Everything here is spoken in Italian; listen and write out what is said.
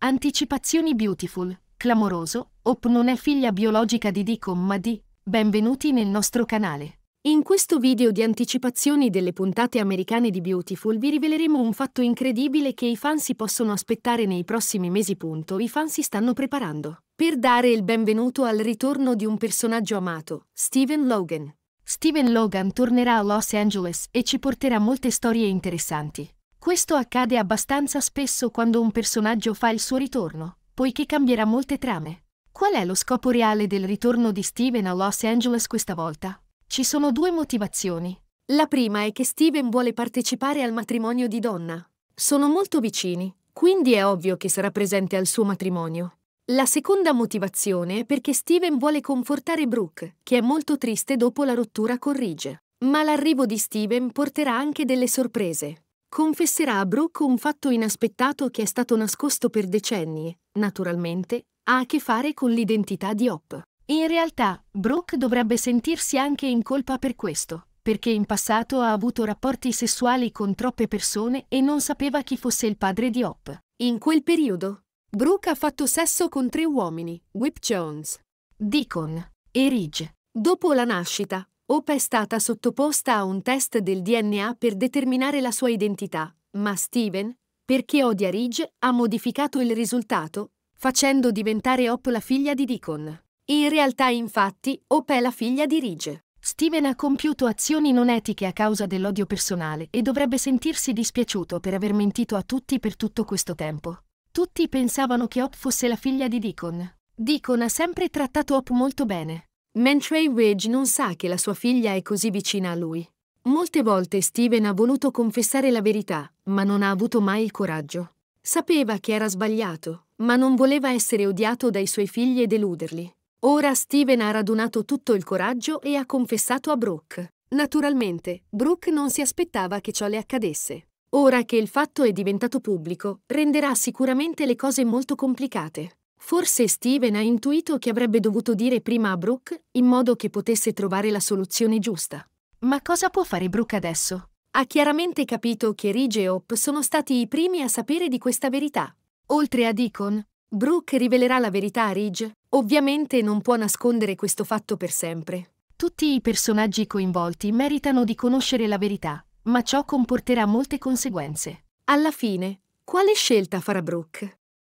Anticipazioni Beautiful, clamoroso, Op non è figlia biologica di Dicom ma di Benvenuti nel nostro canale. In questo video di anticipazioni delle puntate americane di Beautiful vi riveleremo un fatto incredibile che i fan si possono aspettare nei prossimi mesi. Punto. I fan si stanno preparando per dare il benvenuto al ritorno di un personaggio amato, Steven Logan. Steven Logan tornerà a Los Angeles e ci porterà molte storie interessanti. Questo accade abbastanza spesso quando un personaggio fa il suo ritorno, poiché cambierà molte trame. Qual è lo scopo reale del ritorno di Steven a Los Angeles questa volta? Ci sono due motivazioni. La prima è che Steven vuole partecipare al matrimonio di Donna. Sono molto vicini, quindi è ovvio che sarà presente al suo matrimonio. La seconda motivazione è perché Steven vuole confortare Brooke, che è molto triste dopo la rottura con Ridge. Ma l'arrivo di Steven porterà anche delle sorprese. Confesserà a Brooke un fatto inaspettato che è stato nascosto per decenni. Naturalmente, ha a che fare con l'identità di Hop. In realtà, Brooke dovrebbe sentirsi anche in colpa per questo, perché in passato ha avuto rapporti sessuali con troppe persone e non sapeva chi fosse il padre di Hop. In quel periodo, Brooke ha fatto sesso con tre uomini, Whip Jones, Deacon e Ridge. Dopo la nascita, Hope è stata sottoposta a un test del DNA per determinare la sua identità, ma Steven, perché odia Ridge, ha modificato il risultato, facendo diventare Hope la figlia di Deacon. In realtà, infatti, Hope è la figlia di Ridge. Steven ha compiuto azioni non etiche a causa dell'odio personale e dovrebbe sentirsi dispiaciuto per aver mentito a tutti per tutto questo tempo. Tutti pensavano che Hope fosse la figlia di Deacon. Deacon ha sempre trattato Hope molto bene. Mentre Ridge non sa che la sua figlia è così vicina a lui. Molte volte Steven ha voluto confessare la verità, ma non ha avuto mai il coraggio. Sapeva che era sbagliato, ma non voleva essere odiato dai suoi figli e deluderli. Ora Steven ha radunato tutto il coraggio e ha confessato a Brooke. Naturalmente, Brooke non si aspettava che ciò le accadesse. Ora che il fatto è diventato pubblico, renderà sicuramente le cose molto complicate. Forse Steven ha intuito che avrebbe dovuto dire prima a Brooke in modo che potesse trovare la soluzione giusta. Ma cosa può fare Brooke adesso? Ha chiaramente capito che Ridge e Hope sono stati i primi a sapere di questa verità. Oltre a Deacon, Brooke rivelerà la verità a Ridge. Ovviamente non può nascondere questo fatto per sempre. Tutti i personaggi coinvolti meritano di conoscere la verità, ma ciò comporterà molte conseguenze. Alla fine, quale scelta farà Brooke?